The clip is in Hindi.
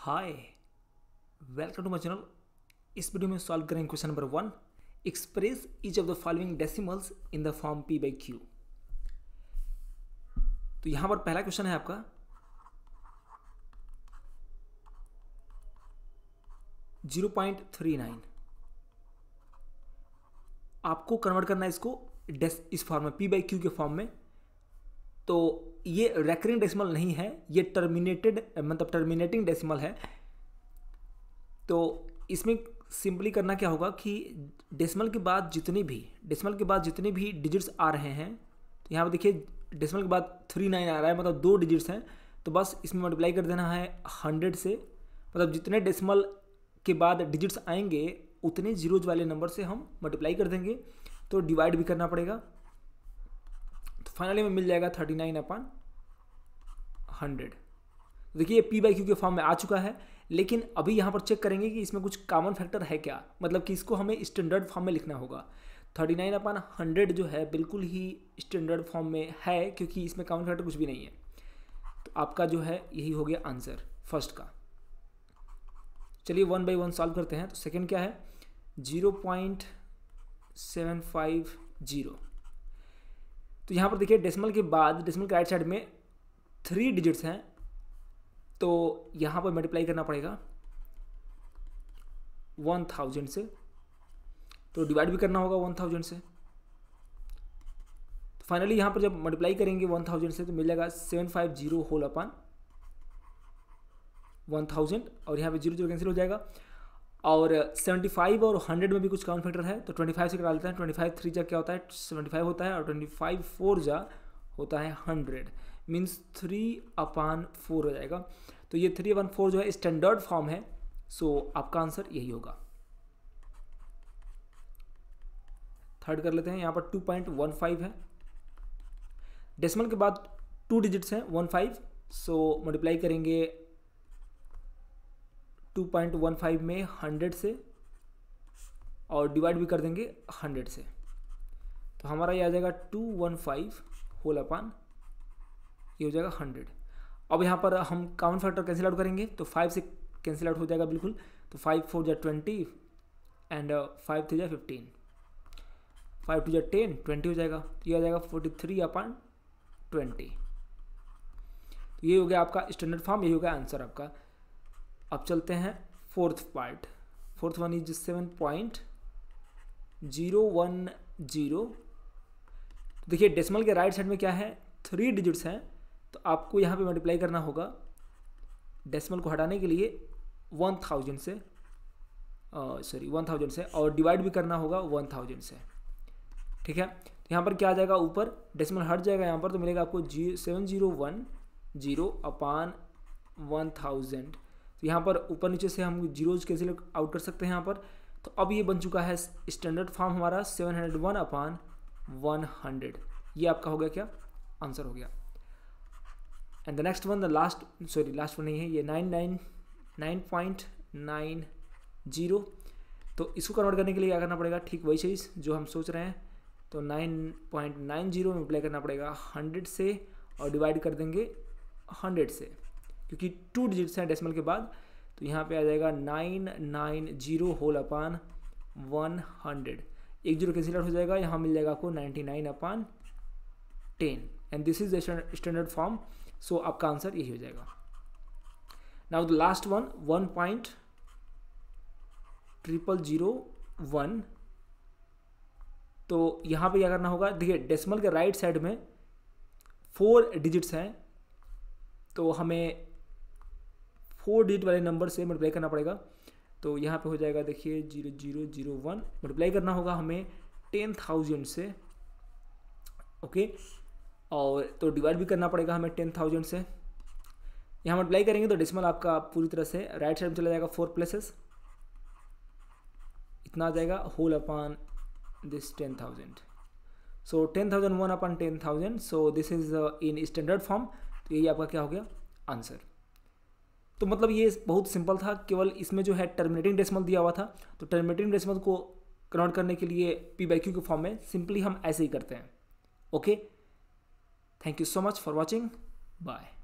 hi welcome to my channel इस वीडियो में सॉल्व करेंगे question number one express each of the following decimals in the form p by q तो यहां पर पहला क्वेश्चन है आपका जीरो पॉइंट थ्री नाइन आपको कन्वर्ट करना है इसको डेस इस फॉर्म में पी बाई क्यू के फॉर्म में तो ये रेकरिंग डेसिमल नहीं है ये टर्मिनेटेड मतलब टर्मिनेटिंग डेसिमल है तो इसमें सिंपली करना क्या होगा कि डेसिमल के बाद जितनी भी डेसिमल के बाद जितने भी डिजिट्स आ रहे हैं तो यहाँ पर देखिए डेसिमल के बाद थ्री नाइन आ रहा है मतलब दो डिजिट्स हैं तो बस इसमें मल्टीप्लाई कर देना है हंड्रेड से मतलब जितने डेसिमल के बाद डिजिट्स आएंगे उतने जीरोज वाले नंबर से हम मल्टीप्लाई कर देंगे तो डिवाइड भी करना पड़ेगा फाइनली में मिल जाएगा थर्टी नाइन अपन हंड्रेड देखिए पी बाई क्यू के फॉर्म में आ चुका है लेकिन अभी यहाँ पर चेक करेंगे कि इसमें कुछ कॉमन फैक्टर है क्या मतलब कि इसको हमें स्टैंडर्ड फॉर्म में लिखना होगा थर्टी नाइन अपन हंड्रेड जो है बिल्कुल ही स्टैंडर्ड फॉर्म में है क्योंकि इसमें कॉमन फैक्टर कुछ भी नहीं है तो आपका जो है यही हो गया आंसर फर्स्ट का चलिए वन बाई वन सॉल्व करते हैं तो सेकेंड क्या है zero point seven five zero तो यहाँ पर देखिए डेसिमल के बाद डेसिमल के राइट साइड में थ्री डिजिट्स हैं तो यहाँ पर मल्टीप्लाई करना पड़ेगा वन थाउजेंड से तो डिवाइड भी करना होगा वन थाउजेंड से तो फाइनली यहाँ पर जब मल्टीप्लाई करेंगे वन थाउजेंड से तो मिल जाएगा seven five zero whole upon one thousand और यहाँ पर जीरो जीरो कैंसिल हो जाएगा और 75 और 100 में भी कुछ कॉमन फैक्टर है तो 25 से करा लेते हैं 25 थ्री जा क्या होता है 75 होता है और 25 फोर जा होता है 100 मीन्स थ्री अपान फोर हो जाएगा तो ये थ्री अपान फोर जो है स्टैंडर्ड फॉर्म है सो आपका आंसर यही होगा थर्ड कर लेते हैं यहाँ पर 2.15 है डेसिमल के बाद टू डिजिट्स हैं वन फाइव सो मल्टीप्लाई करेंगे 2.15 में 100 से और डिवाइड भी कर देंगे 100 से तो हमारा ये आ जाएगा 215 होल अपान ये हो जाएगा 100 अब यहाँ पर हम काउंट फैक्टर कैंसिल आउट करेंगे तो 5 से कैंसिल आउट हो जाएगा बिल्कुल तो 5 फोर जै ट्वेंटी एंड फाइव थ्री जै फिफ्टीन फाइव टू जै टेन ट्वेंटी हो जाएगा तो ये आ जाएगा फोर्टी थ्री अपान ट्वेंटी तो ये हो गया आपका स्टैंडर्ड फॉर्म यही हो गया आंसर आपका अब चलते हैं fourth part fourth one is seven point zero one zero देखिए डेसिमल के राइट साइड में क्या है थ्री डिजिट्स हैं तो आपको यहाँ पे मल्टीप्लाई करना होगा डेसिमल को हटाने के लिए वन थाउजेंड से सॉरी वन थाउजेंड से और डिवाइड भी करना होगा वन थाउजेंड से ठीक है तो यहाँ पर क्या आ जाएगा ऊपर डेसिमल हट जाएगा यहाँ पर तो मिलेगा आपको जी seven zero one zero upon one thousand तो यहाँ पर ऊपर नीचे से हम जीरोज कैसे आउट कर सकते हैं यहाँ पर तो अब ये बन चुका है स्टैंडर्ड फॉर्म हमारा seven hundred one upon one hundred ये आपका हो गया क्या आंसर हो गया and the next one the last sorry last one नहीं है ये nine nine nine point nine zero तो इसको कन्वर्ट करने के लिए क्या करना पड़ेगा ठीक वही चीज़ जो हम सोच रहे हैं तो नाइन पॉइंट नाइन जीरो में अप्लाई करना पड़ेगा हंड्रेड से और डिवाइड कर देंगे हंड्रेड से क्योंकि टू डिजिट्स हैं डेसिमल के बाद तो यहाँ पे आ जाएगा nine nine zero whole upon one hundred एक जीरो कैंसिल आउट हो जाएगा यहाँ मिल जाएगा आपको ninety nine upon ten and this is the standard form so आपका आंसर यही हो जाएगा now the last one one point triple zero one तो यहाँ पे क्या करना होगा देखिए डेसिमल के राइट right साइड में फोर डिजिट्स हैं तो हमें फोर डिजिट वाले नंबर से मल्टीप्लाई करना पड़ेगा तो यहाँ पे हो जाएगा देखिए zero zero zero one multiply करना होगा हमें टेन थाउजेंड से ओके और तो डिवाइड भी करना पड़ेगा हमें टेन थाउजेंड से यहाँ मल्टीप्लाई करेंगे तो डेसिमल आपका पूरी तरह से राइट साइड में चला जाएगा फोर प्लेसेस इतना आ जाएगा whole upon this ten thousand so ten thousand one upon ten thousand so this is in standard form तो यही आपका क्या हो गया आंसर तो मतलब ये बहुत सिंपल था केवल इसमें जो है टर्मिनेटिंग डेसिमल दिया हुआ था तो टर्मिनेटिंग डेसिमल को कन्वर्ट करने के लिए पी बाई क्यू के फॉर्म में सिंपली हम ऐसे ही करते हैं okay thank you so much for watching bye